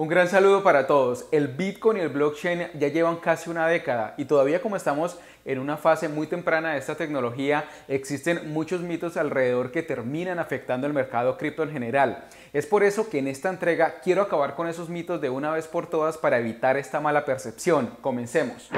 Un gran saludo para todos. El Bitcoin y el blockchain ya llevan casi una década y todavía como estamos en una fase muy temprana de esta tecnología, existen muchos mitos alrededor que terminan afectando el mercado cripto en general. Es por eso que en esta entrega quiero acabar con esos mitos de una vez por todas para evitar esta mala percepción. Comencemos.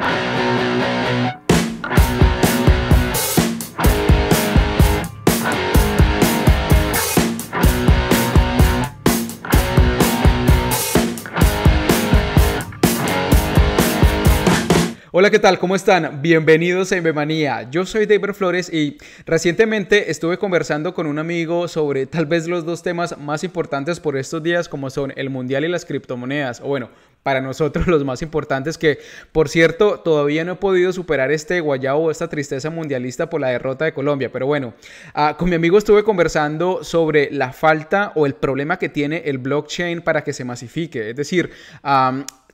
Hola, ¿qué tal? ¿Cómo están? Bienvenidos a bemanía Yo soy David Flores y recientemente estuve conversando con un amigo sobre tal vez los dos temas más importantes por estos días como son el mundial y las criptomonedas. O bueno, para nosotros los más importantes que, por cierto, todavía no he podido superar este guayabo, esta tristeza mundialista por la derrota de Colombia. Pero bueno, ah, con mi amigo estuve conversando sobre la falta o el problema que tiene el blockchain para que se masifique. Es decir,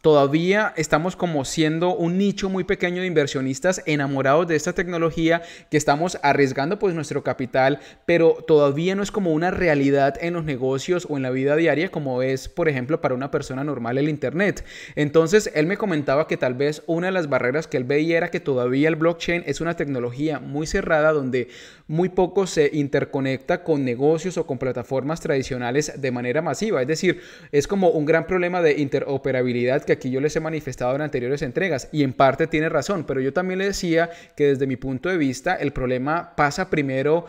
Todavía estamos como siendo un nicho muy pequeño de inversionistas enamorados de esta tecnología que estamos arriesgando pues nuestro capital, pero todavía no es como una realidad en los negocios o en la vida diaria como es por ejemplo para una persona normal el Internet. Entonces él me comentaba que tal vez una de las barreras que él veía era que todavía el blockchain es una tecnología muy cerrada donde muy poco se interconecta con negocios o con plataformas tradicionales de manera masiva. Es decir, es como un gran problema de interoperabilidad que aquí yo les he manifestado en anteriores entregas y en parte tiene razón, pero yo también le decía que desde mi punto de vista el problema pasa primero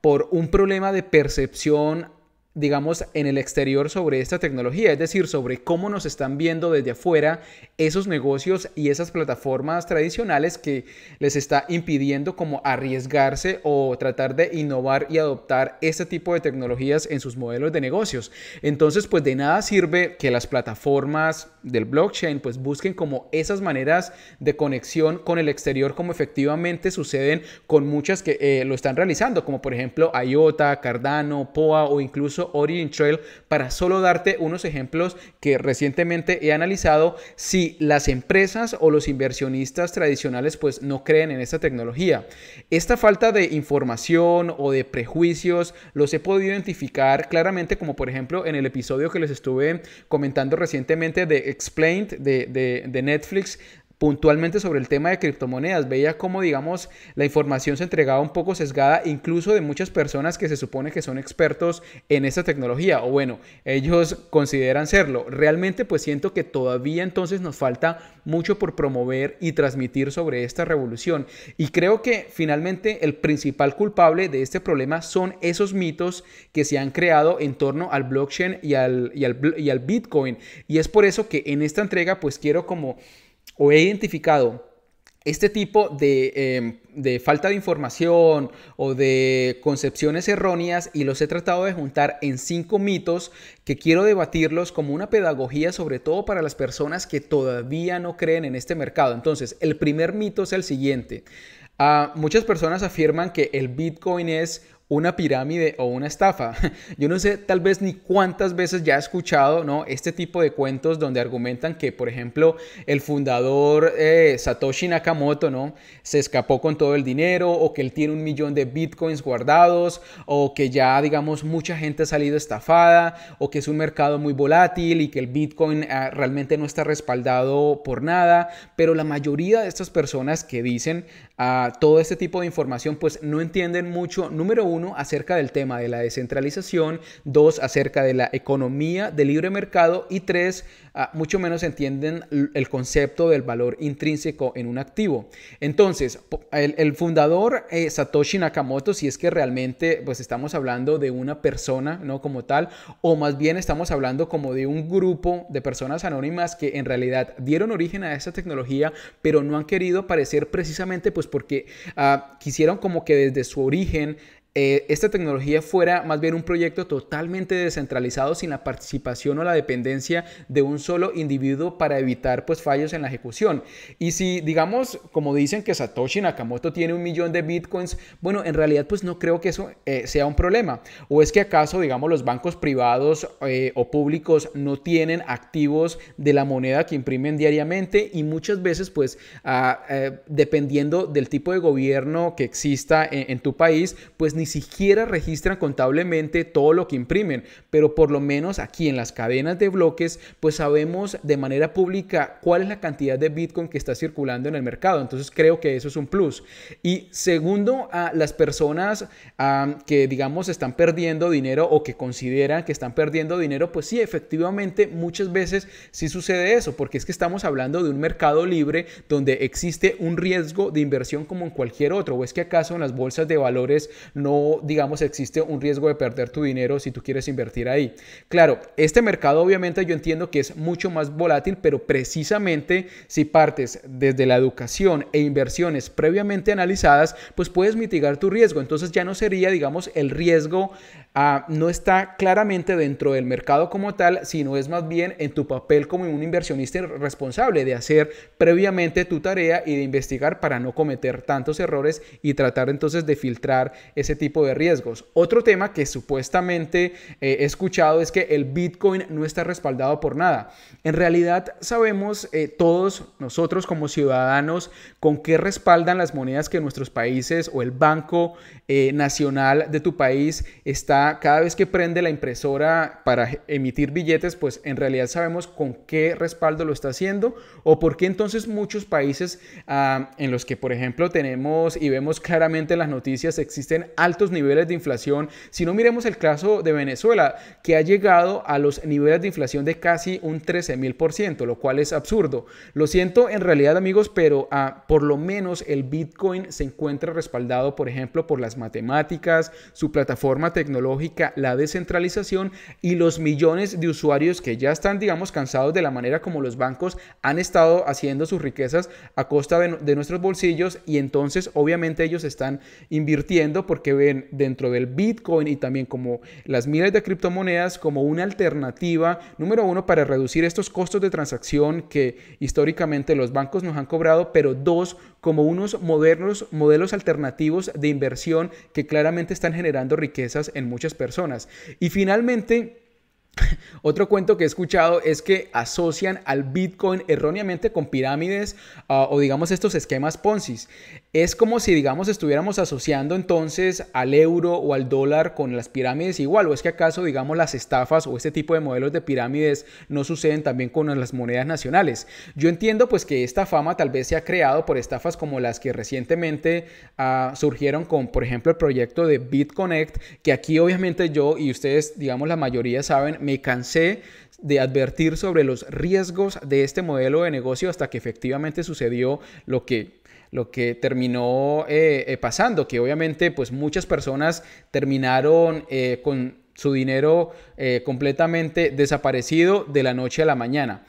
por un problema de percepción digamos, en el exterior sobre esta tecnología, es decir, sobre cómo nos están viendo desde afuera esos negocios y esas plataformas tradicionales que les está impidiendo como arriesgarse o tratar de innovar y adoptar este tipo de tecnologías en sus modelos de negocios. Entonces, pues de nada sirve que las plataformas del blockchain, pues busquen como esas maneras de conexión con el exterior, como efectivamente suceden con muchas que eh, lo están realizando, como por ejemplo IOTA, Cardano, POA o incluso Orient Trail, para solo darte unos ejemplos que recientemente he analizado si las empresas o los inversionistas tradicionales pues no creen en esta tecnología. Esta falta de información o de prejuicios los he podido identificar claramente como por ejemplo en el episodio que les estuve comentando recientemente de explained the, the, the Netflix puntualmente sobre el tema de criptomonedas. Veía cómo, digamos, la información se entregaba un poco sesgada, incluso de muchas personas que se supone que son expertos en esta tecnología, o bueno, ellos consideran serlo. Realmente, pues siento que todavía entonces nos falta mucho por promover y transmitir sobre esta revolución. Y creo que finalmente el principal culpable de este problema son esos mitos que se han creado en torno al blockchain y al, y al, y al Bitcoin. Y es por eso que en esta entrega, pues quiero como o he identificado este tipo em, de, falta de información o de concepciones erróneas y los he tratado de juntar en cinco mitos que quiero debatirlos como una pedagogía sobre todo para las personas que todavía no creen en este mercado. Entonces, el primer mito es el siguiente. Ah, muchas personas afirman que el Bitcoin es una pirámide o una estafa. Yo no sé tal vez ni cuántas veces ya he escuchado ¿no? este tipo de cuentos donde argumentan que, por ejemplo, el fundador eh, Satoshi Nakamoto ¿no? se escapó con todo el dinero o que él tiene un millón de bitcoins guardados o que ya, digamos, mucha gente ha salido estafada o que es un mercado muy volátil y que el bitcoin ah, realmente no está respaldado por nada. Pero la mayoría de estas personas que dicen a todo este tipo de información, pues no entienden mucho, número uno, acerca del tema de la descentralización, dos, acerca de la economía de libre mercado y tres, ah, mucho menos entienden el concepto del valor intrínseco en un activo. Entonces, el, fundador eh, Satoshi Nakamoto, si es que realmente pues estamos hablando de una persona, ¿no? Como tal, o más bien estamos hablando como de un grupo de personas anónimas que en realidad dieron origen a esta tecnología, pero no han querido parecer precisamente pues pues porque ah, quisieron como que desde su origen eh, esta tecnología fuera más bien un proyecto totalmente descentralizado sin la participación o la dependencia de un solo individuo para evitar pues fallos en la ejecución. Y si digamos, como dicen que Satoshi Nakamoto tiene un millón de bitcoins, bueno, en realidad pues no creo que eso eh, sea un problema. ¿O es que acaso digamos los bancos privados eh, o públicos no tienen activos de la moneda que imprimen diariamente y muchas veces pues ah, dependiendo del tipo de gobierno que exista en, en tu país, pues ni ni siquiera registran contablemente todo lo que imprimen, pero por lo menos aquí en las cadenas de bloques, pues sabemos de manera pública cuál es la cantidad de Bitcoin que está circulando en el mercado. Entonces creo que eso es un plus. Y segundo, a las personas ah, que digamos están perdiendo dinero o que consideran que están perdiendo dinero, pues sí, efectivamente muchas veces sí sucede eso, porque es que estamos hablando de un mercado libre donde existe un riesgo de inversión como en cualquier otro. ¿O es que acaso en las bolsas de valores no digamos, existe un riesgo de perder tu dinero si tú quieres invertir ahí. Claro, este mercado obviamente yo entiendo que es mucho más volátil, pero precisamente si partes desde la educación e inversiones previamente analizadas, pues puedes mitigar tu riesgo. Entonces ya no sería, digamos, el riesgo ah, no está claramente dentro del mercado como tal, sino es más bien en tu papel como un inversionista responsable de hacer previamente tu tarea y de investigar para no cometer tantos errores y tratar entonces de filtrar ese tipo tipo de riesgos. Otro tema que supuestamente eh, he escuchado es que el Bitcoin no está respaldado por nada. En realidad sabemos eh, todos nosotros como ciudadanos con qué respaldan las monedas que nuestros países o el Banco eh, Nacional de tu país está cada vez que prende la impresora para emitir billetes, pues en realidad sabemos con qué respaldo lo está haciendo o por qué entonces muchos países ah, en los que por ejemplo tenemos y vemos claramente las noticias existen altos altos niveles de inflación. Si no miremos el caso de Venezuela, que ha llegado a los niveles de inflación de casi un 13 por ciento lo cual es absurdo. Lo siento en realidad amigos, pero a ah, por lo menos el Bitcoin se encuentra respaldado, por ejemplo, por las matemáticas, su plataforma tecnológica, la descentralización y los millones de usuarios que ya están, digamos, cansados de la manera como los bancos han estado haciendo sus riquezas a costa de, de nuestros bolsillos y entonces obviamente ellos están invirtiendo porque dentro del Bitcoin y también como las miles de criptomonedas como una alternativa, número uno, para reducir estos costos de transacción que históricamente los bancos nos han cobrado, pero dos, como unos modernos modelos alternativos de inversión que claramente están generando riquezas en muchas personas. Y finalmente, Otro cuento que he escuchado es que asocian al Bitcoin erróneamente con pirámides ah, o digamos estos esquemas Ponzi. Es como si digamos estuviéramos asociando entonces al euro o al dólar con las pirámides igual o es que acaso digamos las estafas o este tipo de modelos de pirámides no suceden también con las monedas nacionales. Yo entiendo pues que esta fama tal vez se ha creado por estafas como las que recientemente ah, surgieron con por ejemplo el proyecto de BitConnect que aquí obviamente yo y ustedes digamos la mayoría saben me cansé de advertir sobre los riesgos de este modelo de negocio hasta que efectivamente sucedió lo que lo que terminó eh, eh, pasando, que obviamente pues muchas personas terminaron eh, con su dinero completamente desaparecido de la noche a la mañana.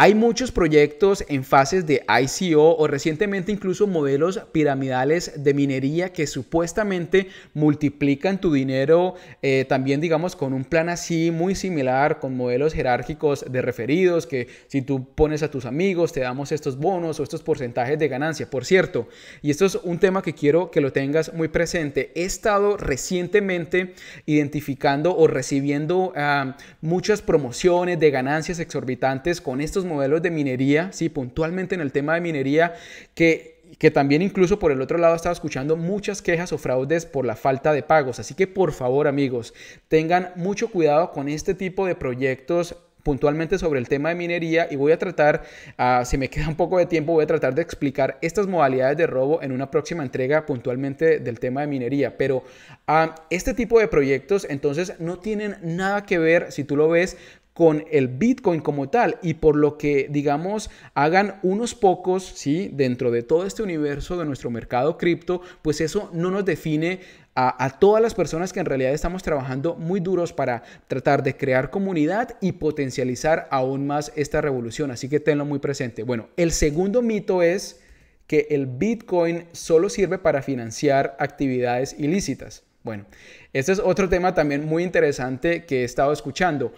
Hay muchos proyectos en fases de ICO o recientemente incluso modelos piramidales de minería que supuestamente multiplican tu dinero eh, también digamos con un plan así muy similar con modelos jerárquicos de referidos que si tú pones a tus amigos te damos estos bonos o estos porcentajes de ganancia. Por cierto, y esto es un tema que quiero que lo tengas muy presente, he estado recientemente identificando o recibiendo ah, muchas promociones de ganancias exorbitantes con estos modelos de minería, sí, puntualmente en el tema de minería, que que también incluso por el otro lado estaba escuchando muchas quejas o fraudes por la falta de pagos. Así que por favor amigos, tengan mucho cuidado con este tipo de proyectos puntualmente sobre el tema de minería y voy a tratar, ah, si me queda un poco de tiempo, voy a tratar de explicar estas modalidades de robo en una próxima entrega puntualmente del tema de minería. Pero ah, este tipo de proyectos entonces no tienen nada que ver, si tú lo ves, con el Bitcoin como tal y por lo que, digamos, hagan unos pocos, ¿sí? Dentro de todo este universo de nuestro mercado cripto, pues eso no nos define a, a, todas las personas que en realidad estamos trabajando muy duros para tratar de crear comunidad y potencializar aún más esta revolución. Así que tenlo muy presente. Bueno, el segundo mito es que el Bitcoin solo sirve para financiar actividades ilícitas. Bueno, este es otro tema también muy interesante que he estado escuchando.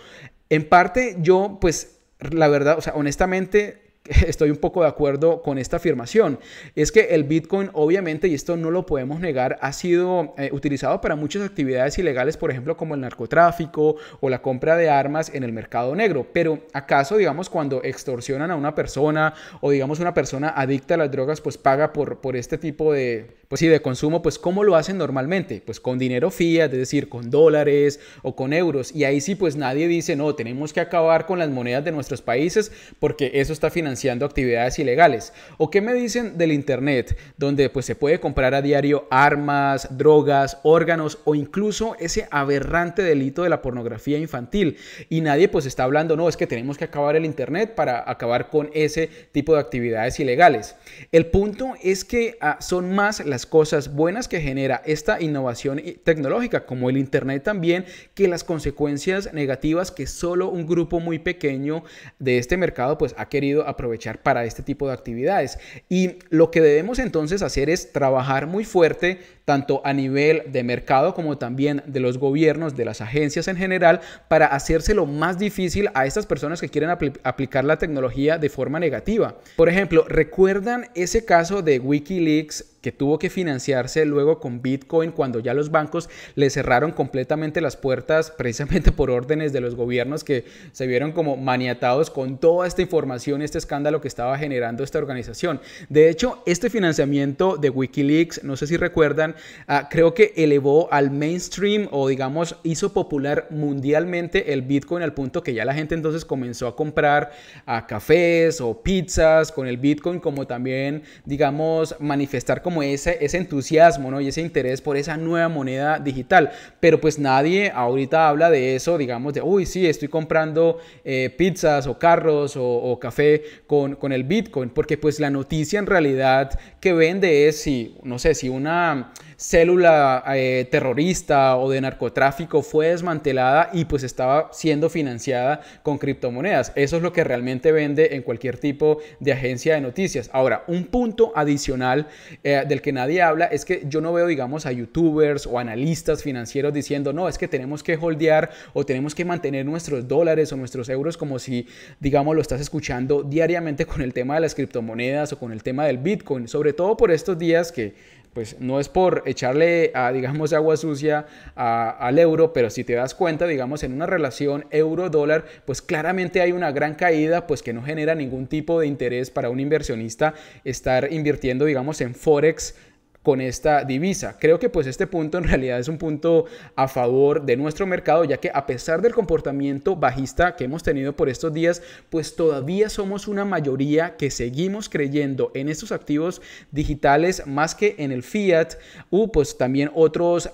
En parte yo, pues, la verdad, o sea, honestamente, estoy un poco de acuerdo con esta afirmación. Es que el Bitcoin, obviamente, y esto no lo podemos negar, ha sido eh, utilizado para muchas actividades ilegales, por ejemplo, como el narcotráfico o la compra de armas en el mercado negro. Pero, ¿acaso, digamos, cuando extorsionan a una persona o, digamos, una persona adicta a las drogas, pues paga por, por este tipo de, pues de consumo? Pues, ¿cómo lo hacen normalmente? Pues con dinero fiat, es decir, con dólares o con euros. Y ahí sí, pues nadie dice, no, tenemos que acabar con las monedas de nuestros países porque eso está financiado actividades ilegales? ¿O qué me dicen del Internet, donde pues, se puede comprar a diario armas, drogas, órganos o incluso ese aberrante delito de la pornografía infantil? Y nadie pues está hablando, no, es que tenemos que acabar el Internet para acabar con ese tipo de actividades ilegales. El punto es que ah, son más las cosas buenas que genera esta innovación tecnológica, como el Internet también, que las consecuencias negativas que solo un grupo muy pequeño de este mercado pues ha querido aprovechar aprovechar para este tipo de actividades. Y lo que debemos entonces hacer es trabajar muy fuerte tanto a nivel de mercado como también de los gobiernos, de las agencias en general, para hacerse lo más difícil a estas personas que quieren aplicar la tecnología de forma negativa. Por ejemplo, ¿recuerdan ese caso de Wikileaks que tuvo que financiarse luego con Bitcoin cuando ya los bancos le cerraron completamente las puertas precisamente por órdenes de los gobiernos que se vieron como maniatados con toda esta información, este escándalo que estaba generando esta organización. De hecho, este financiamiento de Wikileaks, no sé si recuerdan, Ah, creo que elevó al mainstream o digamos hizo popular mundialmente el Bitcoin al punto que ya la gente entonces comenzó a comprar a ah, cafés o pizzas con el Bitcoin como también digamos manifestar como ese, ese entusiasmo ¿no? y ese interés por esa nueva moneda digital. Pero pues nadie ahorita habla de eso, digamos de, uy, sí, estoy comprando eh, pizzas o carros o, café con, con el Bitcoin, porque pues la noticia en realidad que vende es si, no sé, si una célula eh, terrorista o de narcotráfico fue desmantelada y pues estaba siendo financiada con criptomonedas. Eso es lo que realmente vende en cualquier tipo de agencia de noticias. Ahora, un punto adicional eh, del que nadie habla es que yo no veo, digamos, a youtubers o analistas financieros diciendo, no, es que tenemos que holdear o tenemos que mantener nuestros dólares o nuestros euros como si, digamos, lo estás escuchando diariamente con el tema de las criptomonedas o con el tema del Bitcoin, sobre todo por estos días que pues no es por echarle, a, digamos, agua sucia al euro, pero si te das cuenta, digamos, en una relación euro-dólar, pues claramente hay una gran caída, pues que no genera ningún tipo de interés para un inversionista estar invirtiendo, digamos, en forex con esta divisa. Creo que pues este punto en realidad es un punto a favor de nuestro mercado, ya que a pesar del comportamiento bajista que hemos tenido por estos días, pues todavía somos una mayoría que seguimos creyendo en estos activos digitales más que en el fiat u pues también otros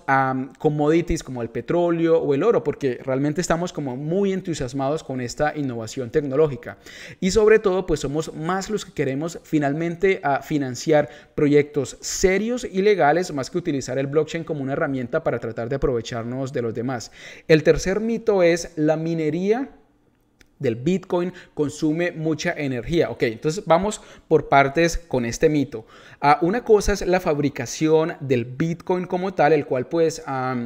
commodities como el petróleo o el oro, porque realmente estamos como muy entusiasmados con esta innovación tecnológica. Y sobre todo pues somos más los que queremos finalmente ah, financiar proyectos serios ilegales más que utilizar el blockchain como una herramienta para tratar de aprovecharnos de los demás. El tercer mito es la minería del Bitcoin consume mucha energía. Ok, entonces vamos por partes con este mito. Ah, una cosa es la fabricación del Bitcoin como tal, el cual pues ah,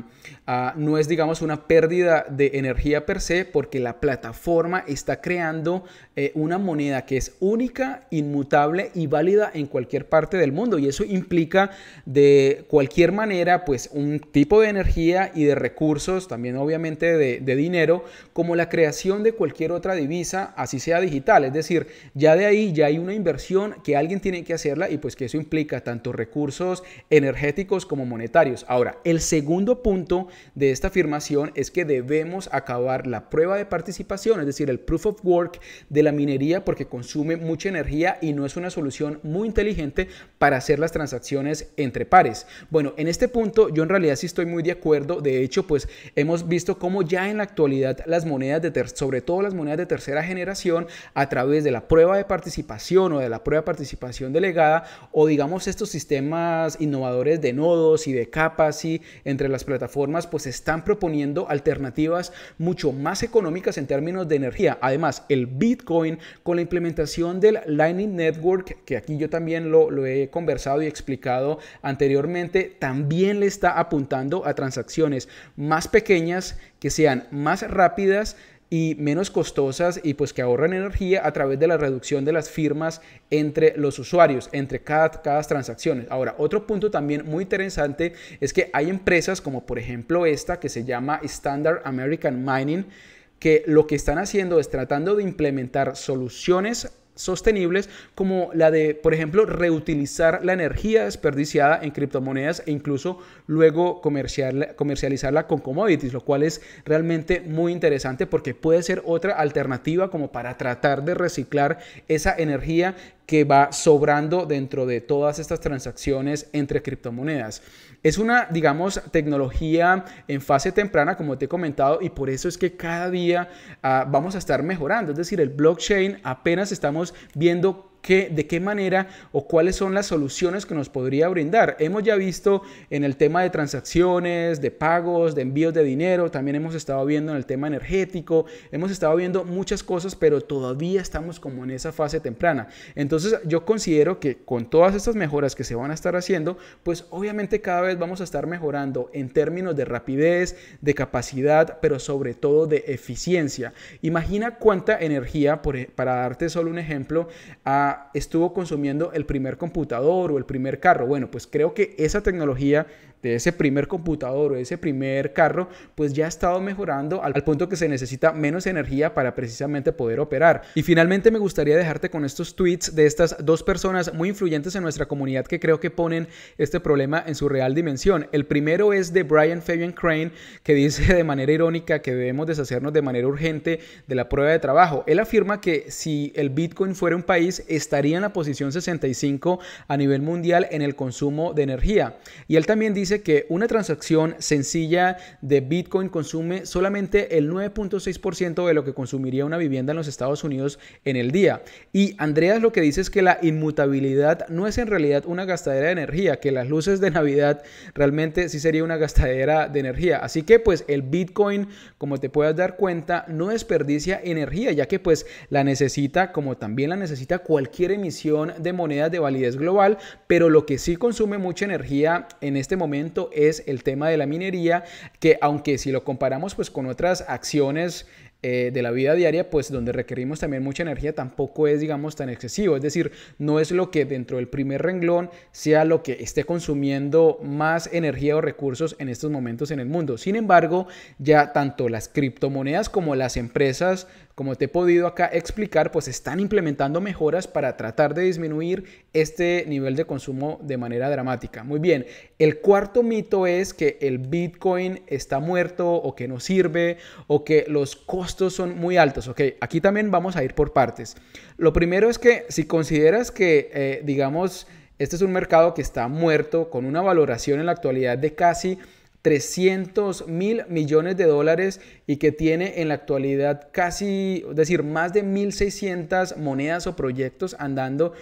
no es digamos una pérdida de energía per se, porque la plataforma está creando eh, una moneda que es única, inmutable y válida en cualquier parte del mundo. Y eso implica de cualquier manera pues un tipo de energía y de recursos, también obviamente de, de dinero, como la creación de cualquier otra otra divisa, así sea digital. Es decir, ya de ahí ya hay una inversión que alguien tiene que hacerla y pues que eso implica tanto recursos energéticos como monetarios. Ahora, el segundo punto de esta afirmación es que debemos acabar la prueba de participación, es decir, el proof of work de la minería porque consume mucha energía y no es una solución muy inteligente para hacer las transacciones entre pares. Bueno, en este punto yo en realidad sí estoy muy de acuerdo. De hecho, pues hemos visto cómo ya en la actualidad las monedas de sobre todo las monedas de tercera generación a través de la prueba de participación o de la prueba de participación delegada o digamos estos sistemas innovadores de nodos y de capas y entre las plataformas pues están proponiendo alternativas mucho más económicas en términos de energía. Además, el Bitcoin con la implementación del Lightning Network, que aquí yo también lo he conversado y explicado anteriormente, también le está apuntando a transacciones más pequeñas que sean más rápidas y menos costosas y pues que ahorran energía a través de la reducción de las firmas entre los usuarios, entre cada, cada transacción. Ahora, otro punto también muy interesante es que hay empresas como por ejemplo esta que se llama Standard American Mining, que lo que están haciendo es tratando de implementar soluciones sostenibles como la de, por ejemplo, reutilizar la energía desperdiciada en criptomonedas e incluso luego comercializarla con commodities, lo cual es realmente muy interesante porque puede ser otra alternativa como para tratar de reciclar esa energía que va sobrando dentro de todas estas transacciones entre criptomonedas. Es una, digamos, tecnología en fase temprana, como te he comentado, y por eso es que cada día ah, vamos a estar mejorando. Es decir, el blockchain apenas estamos viendo de qué manera o cuáles son las soluciones que nos podría brindar. Hemos ya visto en el tema de transacciones, de pagos, de envíos de dinero, también hemos estado viendo en el tema energético, hemos estado viendo muchas cosas, pero todavía estamos como en esa fase temprana. Entonces yo considero que con todas estas mejoras que se van a estar haciendo, pues obviamente cada vez vamos a estar mejorando en términos de rapidez, de capacidad, pero sobre todo de eficiencia. Imagina cuánta energía, e, para darte solo un ejemplo, a estuvo consumiendo el primer computador o el primer carro. Bueno, pues creo que esa tecnología de ese primer computador o ese primer carro, pues ya ha estado mejorando al, punto que se necesita menos energía para precisamente poder operar. Y finalmente me gustaría dejarte con estos tweets de estas dos personas muy influyentes en nuestra comunidad que creo que ponen este problema en su real dimensión. El primero es de Brian Fabian Crane, que dice de manera irónica que debemos deshacernos de manera urgente de la prueba de trabajo. Él afirma que si el Bitcoin fuera un país, estaría en la posición 65 a nivel mundial en el consumo de energía. Y él también dice que una transacción sencilla de Bitcoin consume solamente el 9.6% de lo que consumiría una vivienda en los Estados Unidos en el día. Y Andreas lo que dice es que la inmutabilidad no es en realidad una gastadera de energía, que las luces de Navidad realmente sí sería una gastadera de energía. Así que pues el Bitcoin, como te puedas dar cuenta, no desperdicia energía, ya que pues la necesita como también la necesita cualquier emisión de monedas de validez global, pero lo que sí consume mucha energía en este momento es el tema de la minería, que aunque si lo comparamos pues con otras acciones eh, de la vida diaria, pues donde requerimos también mucha energía, tampoco es, digamos, tan excesivo. Es decir, no es lo que dentro del primer renglón sea lo que esté consumiendo más energía o recursos en estos momentos en el mundo. Sin embargo, ya tanto las criptomonedas como las empresas como te he podido acá explicar, pues están implementando mejoras para tratar de disminuir este nivel de consumo de manera dramática. Muy bien, el cuarto mito es que el Bitcoin está muerto o que no sirve o que los costos son muy altos. Ok, aquí también vamos a ir por partes. Lo primero es que si consideras que, eh, digamos, este es un mercado que está muerto con una valoración en la actualidad de casi 300 mil millones de dólares y que tiene en la actualidad casi, decir, más de 1.600 monedas o proyectos andando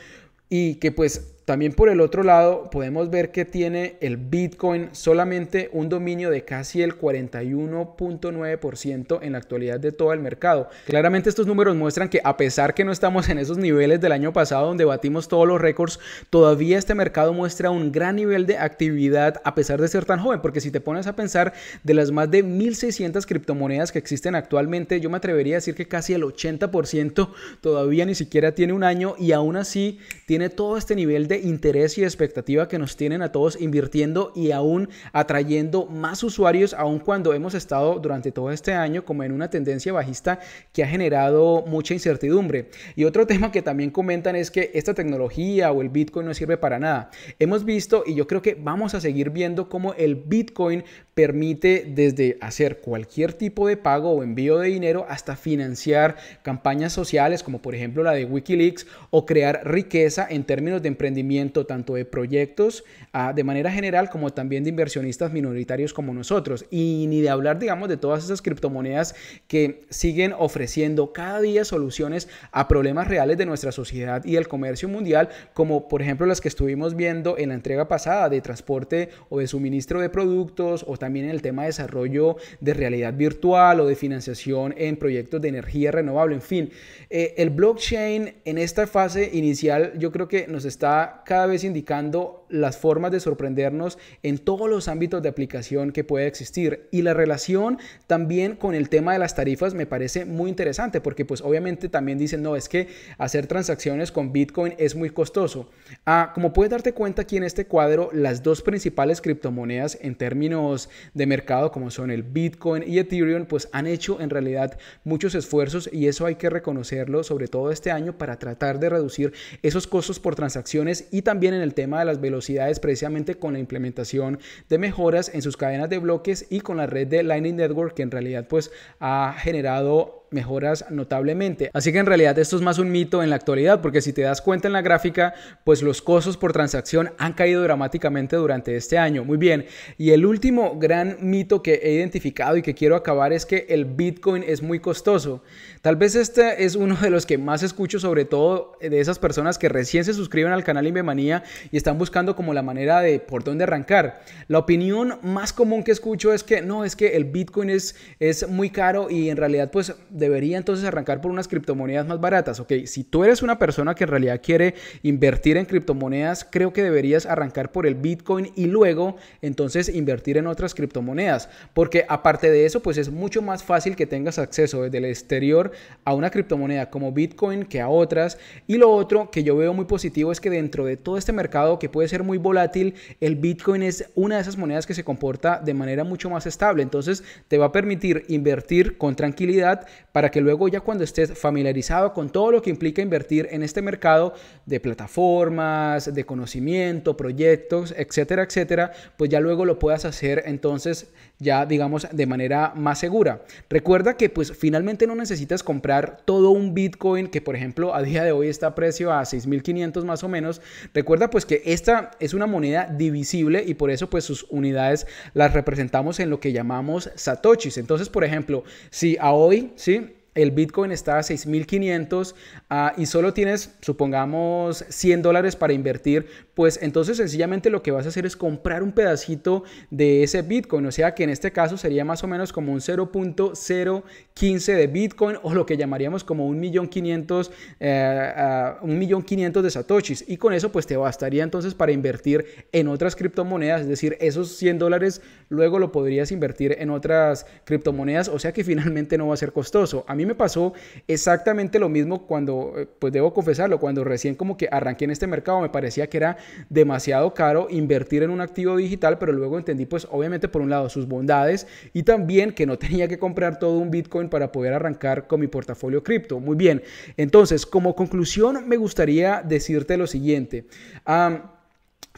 y que pues también por el otro lado podemos ver que tiene el Bitcoin solamente un dominio de casi el 41.9% en la actualidad de todo el mercado. Claramente estos números muestran que a pesar que no estamos en esos niveles del año pasado donde batimos todos los récords, todavía este mercado muestra un gran nivel de actividad a pesar de ser tan joven, porque si te pones a pensar de las más de 1.600 criptomonedas que existen actualmente, yo me atrevería a decir que casi el 80% todavía ni siquiera tiene un año y aún así tiene todo este nivel de interés y expectativa que nos tienen a todos invirtiendo y aún atrayendo más usuarios, aun cuando hemos estado durante todo este año como en una tendencia bajista que ha generado mucha incertidumbre. Y otro tema que también comentan es que esta tecnología o el Bitcoin no sirve para nada. Hemos visto y yo creo que vamos a seguir viendo como el Bitcoin permite desde hacer cualquier tipo de pago o envío de dinero hasta financiar campañas sociales como por ejemplo la de Wikileaks o crear riqueza en términos de emprendimiento tanto de proyectos ah, de manera general como también de inversionistas minoritarios como nosotros. Y ni de hablar, digamos, de todas esas criptomonedas que siguen ofreciendo cada día soluciones a problemas reales de nuestra sociedad y del comercio mundial, como por ejemplo las que estuvimos viendo en la entrega pasada de transporte o de suministro de productos o también en el tema de desarrollo de realidad virtual o de financiación en proyectos de energía renovable, en fin. Eh, el blockchain en esta fase inicial yo creo que nos está cada vez indicando las formas de sorprendernos en todos los ámbitos de aplicación que puede existir. Y la relación también con el tema de las tarifas me parece muy interesante porque pues obviamente también dicen, no, es que hacer transacciones con Bitcoin es muy costoso. Ah, como puedes darte cuenta aquí en este cuadro, las dos principales criptomonedas en términos de mercado como son el Bitcoin y Ethereum, pues han hecho en realidad muchos esfuerzos y eso hay que reconocerlo, sobre todo este año, para tratar de reducir esos costos por transacciones y también en el tema de las velocidades precisamente con la implementación de mejoras en sus cadenas de bloques y con la red de Lightning Network que en realidad pues ha generado mejoras notablemente. Así que en realidad esto es más un mito en la actualidad, porque si te das cuenta en la gráfica, pues los costos por transacción han caído dramáticamente durante este año. Muy bien, y el último gran mito que he identificado y que quiero acabar es que el Bitcoin es muy costoso. Tal vez este es uno de los que más escucho, sobre todo de esas personas que recién se suscriben al canal Invemanía y están buscando como la manera de por dónde arrancar. La opinión más común que escucho es que no, es que el Bitcoin es, es muy caro y en realidad pues debería entonces arrancar por unas criptomonedas más baratas. Ok, si tú eres una persona que en realidad quiere invertir en criptomonedas, creo que deberías arrancar por el Bitcoin y luego entonces invertir en otras criptomonedas. Porque aparte de eso, pues es mucho más fácil que tengas acceso desde el exterior a una criptomoneda como Bitcoin que a otras. Y lo otro que yo veo muy positivo es que dentro de todo este mercado que puede ser muy volátil, el Bitcoin es una de esas monedas que se comporta de manera mucho más estable. Entonces te va a permitir invertir con tranquilidad, para que luego ya cuando estés familiarizado con todo lo que implica invertir en este mercado de plataformas, de conocimiento, proyectos, etcétera, etcétera, pues ya luego lo puedas hacer entonces ya digamos de manera más segura. Recuerda que pues finalmente no necesitas comprar todo un Bitcoin que por ejemplo a día de hoy está a precio a 6.500 más o menos. Recuerda pues que esta es una moneda divisible y por eso pues sus unidades las representamos en lo que llamamos satoshis. Entonces por ejemplo si a hoy, ¿sí? el Bitcoin está a 6.500 ah, y solo tienes, supongamos, 100 dólares para invertir, pues entonces sencillamente lo que vas a hacer es comprar un pedacito de ese Bitcoin. O sea que en este caso sería más o menos como un 0.015 de Bitcoin o lo que llamaríamos como un millón 500 eh, ah, de satoshis. Y con eso pues te bastaría entonces para invertir en otras criptomonedas. Es decir, esos 100 dólares luego lo podrías invertir en otras criptomonedas. O sea que finalmente no va a ser costoso. A mí me pasó exactamente lo mismo cuando, eh, pues debo confesarlo, cuando recién como que arranqué en este mercado me parecía que era demasiado caro invertir en un activo digital, pero luego entendí pues obviamente por un lado sus bondades y también que no tenía que comprar todo un Bitcoin para poder arrancar con mi portafolio cripto. Muy bien, entonces como conclusión me gustaría decirte lo siguiente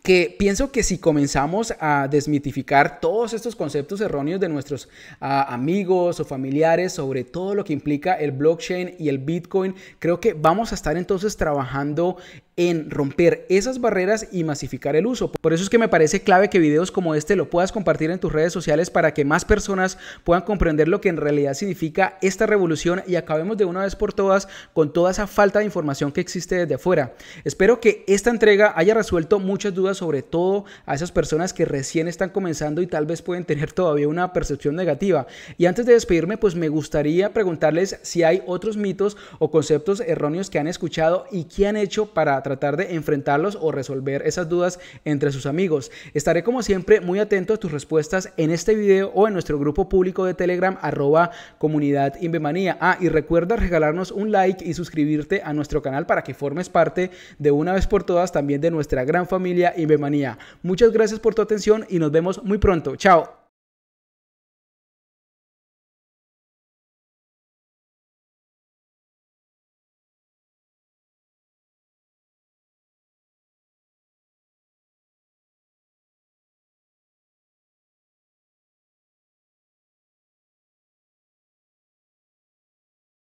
que pienso que si comenzamos a desmitificar todos estos conceptos erróneos de nuestros ah, amigos o familiares sobre todo lo que implica el blockchain y el Bitcoin, creo que vamos a estar entonces trabajando en romper esas barreras y masificar el uso. Por eso es que me parece clave que videos como este lo puedas compartir en tus redes sociales para que más personas puedan comprender lo que en realidad significa esta revolución y acabemos de una vez por todas con toda esa falta de información que existe desde afuera. Espero que esta entrega haya resuelto muchas dudas sobre todo a esas personas que recién están comenzando y tal vez pueden tener todavía una percepción negativa. Y antes de despedirme, pues me gustaría preguntarles si hay otros mitos o conceptos erróneos que han escuchado y que han hecho para tratar de enfrentarlos o resolver esas dudas entre sus amigos. Estaré como siempre muy atento a tus respuestas en este video o en nuestro grupo público de Telegram arroba comunidad Ah, y recuerda regalarnos un like y suscribirte a nuestro canal para que formes parte de una vez por todas también de nuestra gran familia Invemanía. Muchas gracias por tu atención y nos vemos muy pronto. Chao.